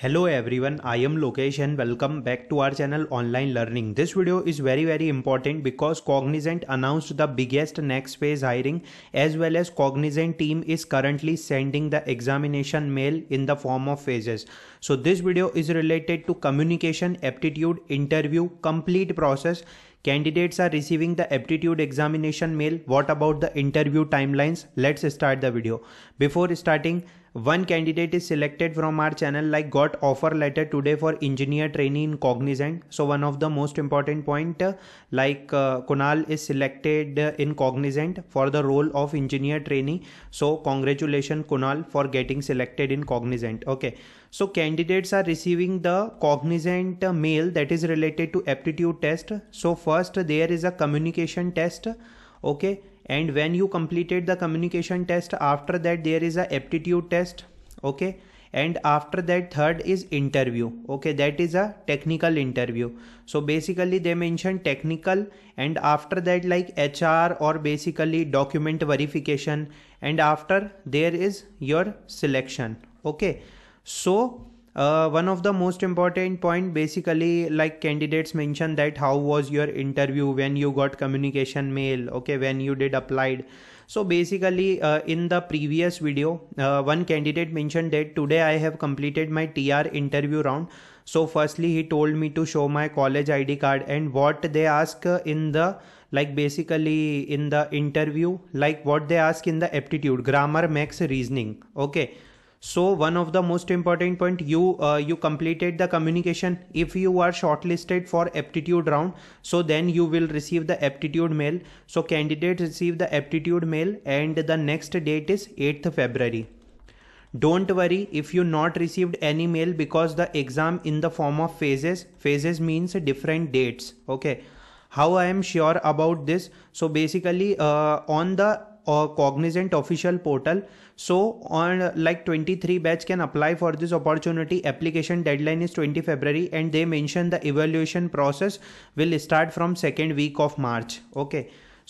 Hello everyone, I am Lokesh and welcome back to our channel Online Learning. This video is very very important because Cognizant announced the biggest next phase hiring as well as Cognizant team is currently sending the examination mail in the form of phases. So this video is related to communication, aptitude, interview, complete process candidates are receiving the aptitude examination mail what about the interview timelines let's start the video before starting one candidate is selected from our channel like got offer letter today for engineer trainee in cognizant so one of the most important point uh, like uh, kunal is selected uh, in cognizant for the role of engineer trainee so congratulations kunal for getting selected in cognizant okay so candidates are receiving the cognizant uh, mail that is related to aptitude test so first there is a communication test okay and when you completed the communication test after that there is a aptitude test okay and after that third is interview okay that is a technical interview so basically they mention technical and after that like hr or basically document verification and after there is your selection okay so uh, one of the most important point basically like candidates mentioned that how was your interview when you got communication mail okay when you did applied so basically uh, in the previous video uh, one candidate mentioned that today i have completed my tr interview round so firstly he told me to show my college id card and what they ask in the like basically in the interview like what they ask in the aptitude grammar max reasoning okay so one of the most important point you uh, you completed the communication if you are shortlisted for aptitude round so then you will receive the aptitude mail so candidate receive the aptitude mail and the next date is 8th february don't worry if you not received any mail because the exam in the form of phases phases means different dates okay how i am sure about this so basically uh, on the or cognizant official portal so on like 23 batch can apply for this opportunity application deadline is 20 february and they mention the evaluation process will start from second week of march okay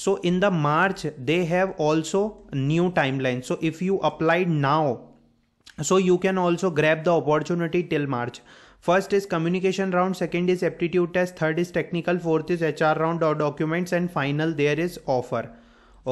so in the march they have also new timeline so if you applied now so you can also grab the opportunity till march first is communication round second is aptitude test third is technical fourth is hr round or documents and final there is offer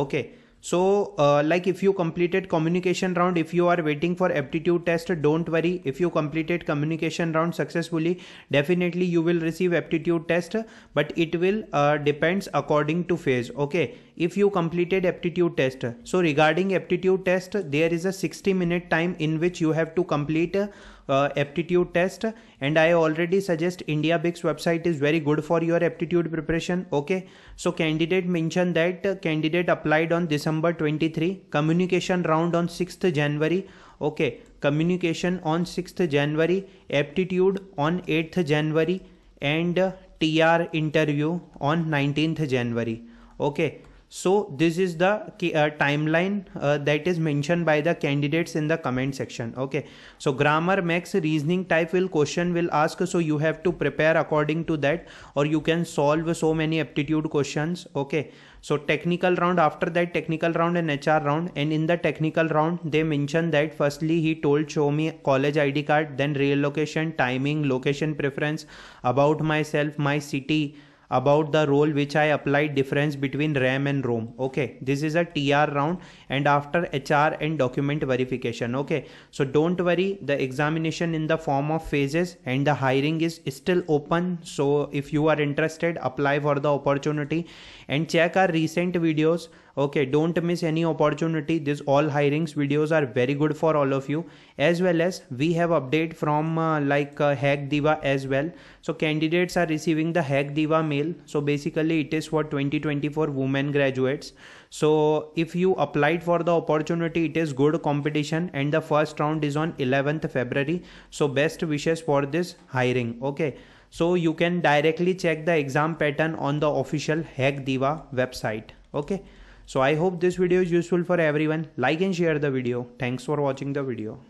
okay so uh, like if you completed communication round if you are waiting for aptitude test don't worry if you completed communication round successfully definitely you will receive aptitude test but it will uh, depends according to phase okay if you completed aptitude test so regarding aptitude test there is a 60 minute time in which you have to complete uh, aptitude test and i already suggest india bics website is very good for your aptitude preparation okay so candidate mentioned that uh, candidate applied on december 23 communication round on 6th january okay communication on 6th january aptitude on 8th january and uh, tr interview on 19th january okay so this is the uh, timeline uh, that is mentioned by the candidates in the comment section okay so grammar max reasoning type will question will ask so you have to prepare according to that or you can solve so many aptitude questions okay so technical round after that technical round and hr round and in the technical round they mentioned that firstly he told show me college id card then real location timing location preference about myself my city about the role which I applied difference between RAM and ROM. Okay, this is a TR round and after HR and document verification. Okay, so don't worry, the examination in the form of phases and the hiring is still open. So if you are interested, apply for the opportunity and check our recent videos. Okay, don't miss any opportunity. This all hirings videos are very good for all of you as well as we have update from uh, like uh, Hack Diva as well. So candidates are receiving the Hack Diva mail male so basically it is for 2024 women graduates so if you applied for the opportunity it is good competition and the first round is on 11th february so best wishes for this hiring okay so you can directly check the exam pattern on the official hack diva website okay so i hope this video is useful for everyone like and share the video thanks for watching the video